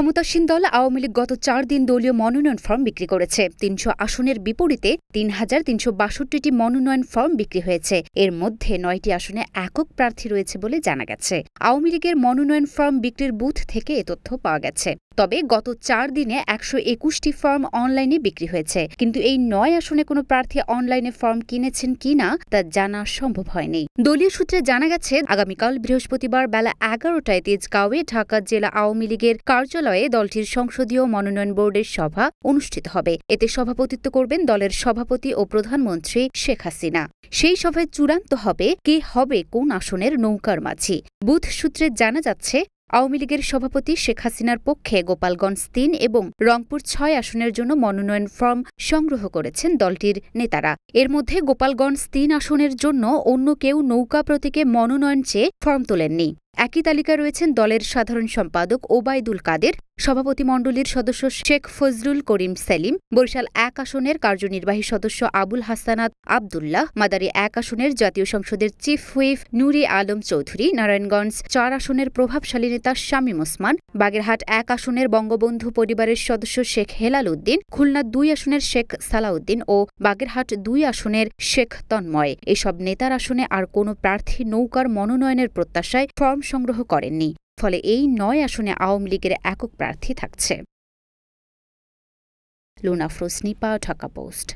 ক্ষমতাসীন দল আওয়ামী লীগ গত চার দিন দলীয় মনোনয়ন ফর্ম বিক্রি করেছে তিনশো আসনের বিপরীতে তিন হাজার তিনশো বাষট্টিটি মনোনয়ন ফর্ম বিক্রি হয়েছে এর মধ্যে নয়টি আসনে একক প্রার্থী রয়েছে বলে জানা গেছে আওয়ামী লীগের মনোনয়ন ফর্ম বিক্রির বুথ থেকে এ তথ্য পাওয়া গেছে তবে গত চার দিনে একশো একুশটি ফর্ম অনলাইনে বিক্রি হয়েছে কিন্তু এই নয় আসনে কোনো প্রার্থী অনলাইনে ফর্ম কিনেছেন কিনা তা জানা সম্ভব হয়নি দলীয় সূত্রে জানা গেছে আগামীকাল বৃহস্পতিবার বেলা এগারোটায় তেজগাঁওয়ে ঢাকা জেলা আওয়ামী লীগের কার্যালয়ে দলটির সংসদীয় মনোনয়ন বোর্ডের সভা অনুষ্ঠিত হবে এতে সভাপতিত্ব করবেন দলের সভাপতি ও প্রধানমন্ত্রী শেখ হাসিনা সেই সভায় চূড়ান্ত হবে কে হবে কোন আসনের নৌকার মাঝি বুথ সূত্রে জানা যাচ্ছে আওয়ামী লীগের সভাপতি শেখ হাসিনার পক্ষে গোপালগঞ্জ তিন এবং রংপুর ছয় আসনের জন্য মনোনয়ন ফর্ম সংগ্রহ করেছেন দলটির নেতারা এর মধ্যে গোপালগঞ্জ তিন আসনের জন্য অন্য কেউ নৌকা প্রতীকে মনোনয়ন চেয়ে ফর্ম তোলেননি একই তালিকা রয়েছেন দলের সাধারণ সম্পাদক ওবায়দুল কাদের সভাপতিমণ্ডলীর সদস্য শেখ ফজরুল করিম সেলিম বরিশাল এক আসনের কার্যনির্বাহী সদস্য আবুল হাসানাত আবদুল্লাহ মাদারী এক আসনের জাতীয় সংসদের চিফ হুইফ নুরি আলম চৌধুরী নারায়ণগঞ্জ চার আসনের প্রভাবশালী নেতা শামীম ওসমান বাগেরহাট এক আসনের বঙ্গবন্ধু পরিবারের সদস্য শেখ হেলাল উদ্দিন খুলনা দুই আসনের শেখ সালাউদ্দিন ও বাগেরহাট দুই আসনের শেখ তন্ময় এসব নেতার আসনে আর কোনো প্রার্থী নৌকার মনোনয়নের প্রত্যাশায় ফর্ম সংগ্রহ করেননি ফলে এই নয় আসনে আওয়ামী লীগের একক প্রার্থী থাকছে লোনা ফ্রোসনিপা ঢাকা পোস্ট